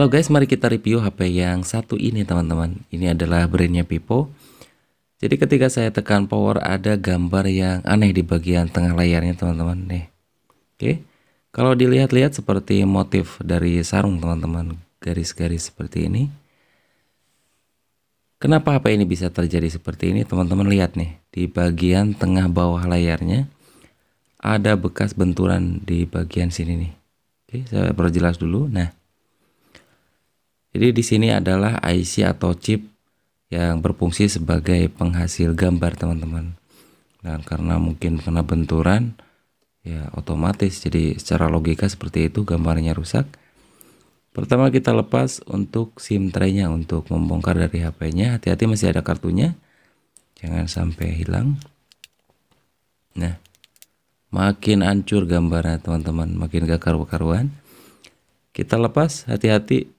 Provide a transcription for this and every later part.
Halo guys, mari kita review HP yang satu ini teman-teman. Ini adalah brandnya Vivo. Jadi ketika saya tekan power ada gambar yang aneh di bagian tengah layarnya teman-teman nih. Oke. Kalau dilihat-lihat seperti motif dari sarung teman-teman, garis-garis seperti ini. Kenapa HP ini bisa terjadi seperti ini? Teman-teman lihat nih, di bagian tengah bawah layarnya ada bekas benturan di bagian sini nih. Oke, saya perjelas dulu. Nah, jadi di sini adalah IC atau chip yang berfungsi sebagai penghasil gambar teman-teman. Dan nah, karena mungkin kena benturan ya otomatis jadi secara logika seperti itu gambarnya rusak. Pertama kita lepas untuk SIM tray-nya untuk membongkar dari HP-nya. Hati-hati masih ada kartunya. Jangan sampai hilang. Nah, makin hancur gambarnya teman-teman, makin gak karu-karuan. Kita lepas hati-hati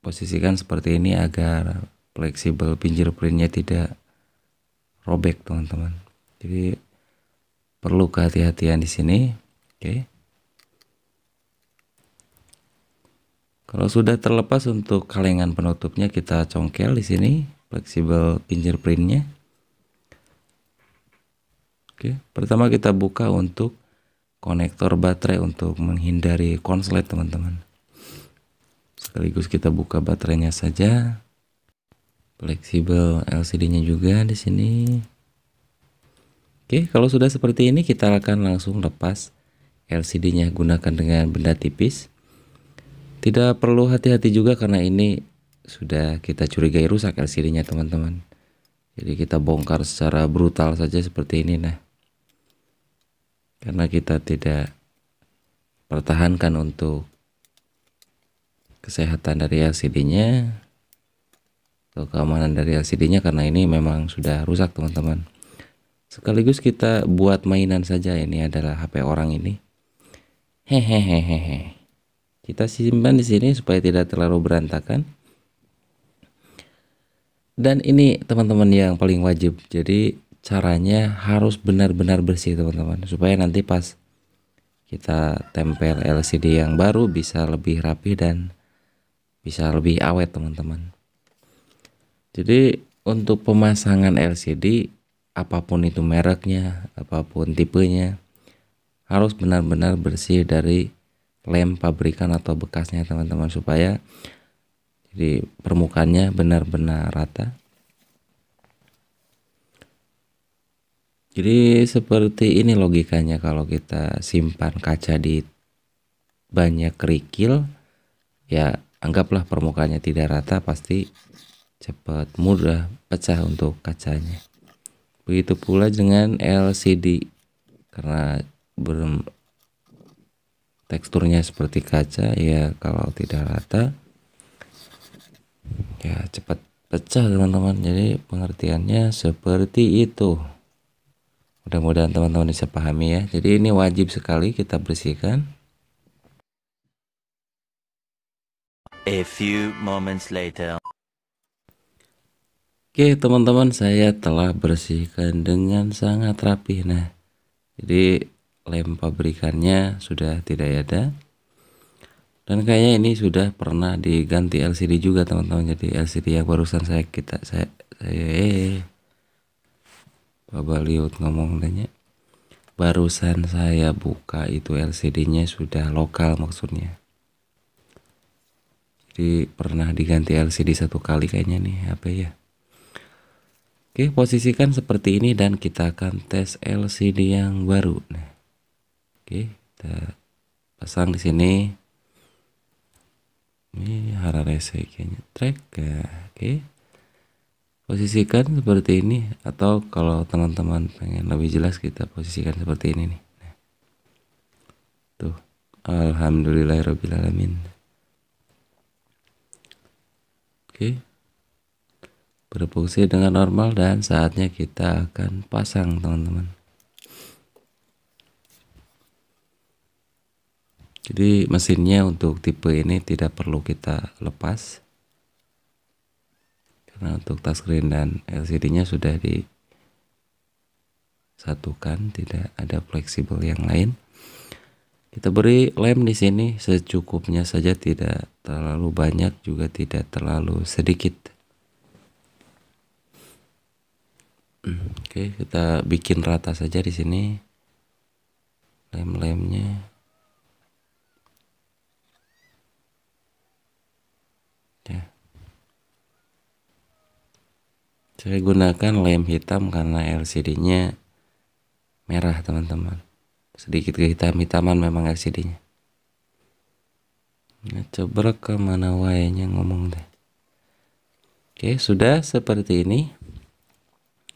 posisikan seperti ini agar fleksibel printnya tidak robek teman-teman jadi perlu kehati-hatian di sini oke okay. kalau sudah terlepas untuk kalengan penutupnya kita congkel di sini fleksibel printnya. Oke, pertama kita buka untuk konektor baterai untuk menghindari konslet teman-teman sekaligus kita buka baterainya saja fleksibel LCD-nya juga di sini Oke kalau sudah seperti ini kita akan langsung lepas LCD-nya gunakan dengan benda tipis tidak perlu hati-hati juga karena ini sudah kita curigai rusak LCD-nya teman-teman jadi kita bongkar secara brutal saja seperti ini nah karena kita tidak pertahankan untuk kesehatan dari LCD-nya atau keamanan dari LCD-nya karena ini memang sudah rusak teman-teman sekaligus kita buat mainan saja ini adalah HP orang ini hehehehe kita simpan di sini supaya tidak terlalu berantakan dan ini teman-teman yang paling wajib jadi caranya harus benar-benar bersih teman-teman supaya nanti pas kita tempel LCD yang baru bisa lebih rapi dan bisa lebih awet teman-teman jadi untuk pemasangan LCD apapun itu mereknya apapun tipenya harus benar-benar bersih dari lem pabrikan atau bekasnya teman-teman supaya jadi permukaannya benar-benar rata jadi seperti ini logikanya kalau kita simpan kaca di banyak kerikil ya anggaplah permukaannya tidak rata pasti cepat mudah pecah untuk kacanya begitu pula dengan LCD karena belum teksturnya seperti kaca ya kalau tidak rata ya cepat pecah teman-teman jadi pengertiannya seperti itu mudah-mudahan teman-teman bisa pahami ya jadi ini wajib sekali kita bersihkan A few moments later. Oke teman-teman saya telah bersihkan dengan sangat rapi nah jadi lem pabrikannya sudah tidak ada dan kayaknya ini sudah pernah diganti LCD juga teman-teman jadi LCD yang barusan saya kita saya saya eh Bapak Liut ngomong tanya barusan saya buka itu LCD nya sudah lokal maksudnya jadi pernah diganti LCD satu kali kayaknya nih HP ya. Oke, posisikan seperti ini dan kita akan tes LCD yang baru. Nah, oke, kita pasang di sini. Ini Hararese kayaknya track. ya. oke. Posisikan seperti ini atau kalau teman-teman pengen lebih jelas kita posisikan seperti ini nih. Nah. Tuh. Alhamdulillahirobbilalamin. Oke. Berfungsi dengan normal dan saatnya kita akan pasang teman-teman. Jadi mesinnya untuk tipe ini tidak perlu kita lepas. Karena untuk touchscreen dan LCD-nya sudah disatukan, tidak ada fleksibel yang lain. Kita beri lem di sini secukupnya saja tidak terlalu banyak juga tidak terlalu sedikit. Hmm, oke, kita bikin rata saja di sini. Lem-lemnya. Ya. Saya gunakan lem hitam karena LCD-nya merah, teman-teman sedikit kehitam-hitaman memang LCD-nya nah, coba kemana wayanya ngomong deh oke sudah seperti ini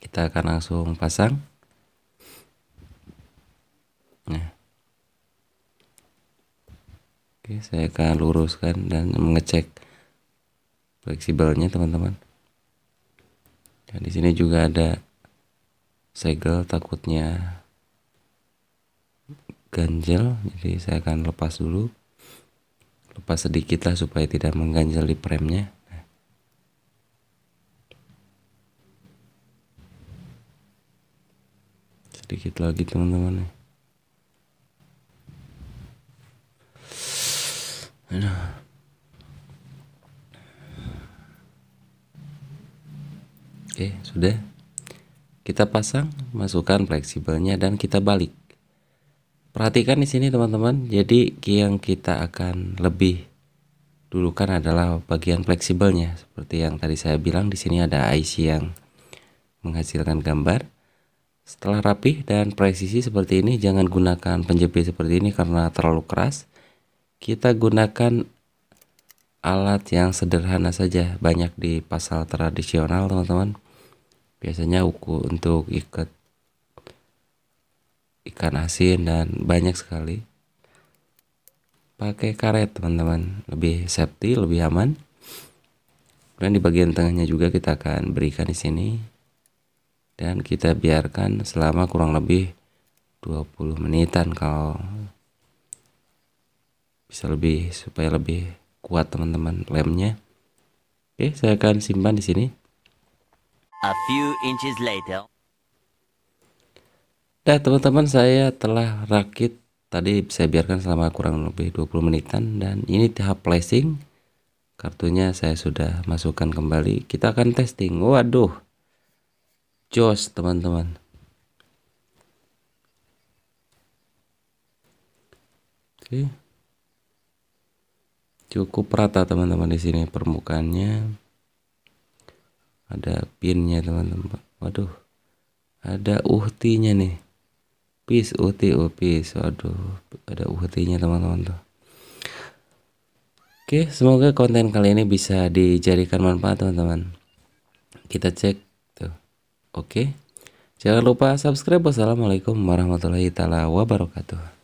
kita akan langsung pasang nah oke saya akan luruskan dan mengecek fleksibelnya teman-teman dan di sini juga ada segel takutnya ganjel jadi saya akan lepas dulu lepas sedikit lah supaya tidak mengganjal di premnya sedikit lagi teman-teman nah. oke sudah kita pasang masukkan fleksibelnya dan kita balik perhatikan di sini teman-teman jadi yang kita akan lebih dulukan adalah bagian fleksibelnya seperti yang tadi saya bilang di sini ada IC yang menghasilkan gambar setelah rapih dan presisi seperti ini jangan gunakan penjepit seperti ini karena terlalu keras kita gunakan alat yang sederhana saja banyak di pasal tradisional teman-teman biasanya uku untuk ikat ikan asin dan banyak sekali pakai karet teman-teman lebih safety lebih aman kemudian di bagian tengahnya juga kita akan berikan di sini dan kita biarkan selama kurang lebih 20 menitan kalau bisa lebih supaya lebih kuat teman-teman lemnya oke saya akan simpan di sini a few inches later Nah teman-teman saya telah rakit tadi saya biarkan selama kurang lebih 20 menitan dan ini tahap placing kartunya saya sudah masukkan kembali kita akan testing waduh jos teman-teman oke cukup rata teman-teman di sini permukaannya ada pinnya teman-teman waduh ada uhtinya nih Upis, uti, upis. aduh ada ut teman-teman tuh oke semoga konten kali ini bisa dijadikan manfaat teman-teman kita cek tuh oke jangan lupa subscribe wassalamualaikum warahmatullahi taala wabarakatuh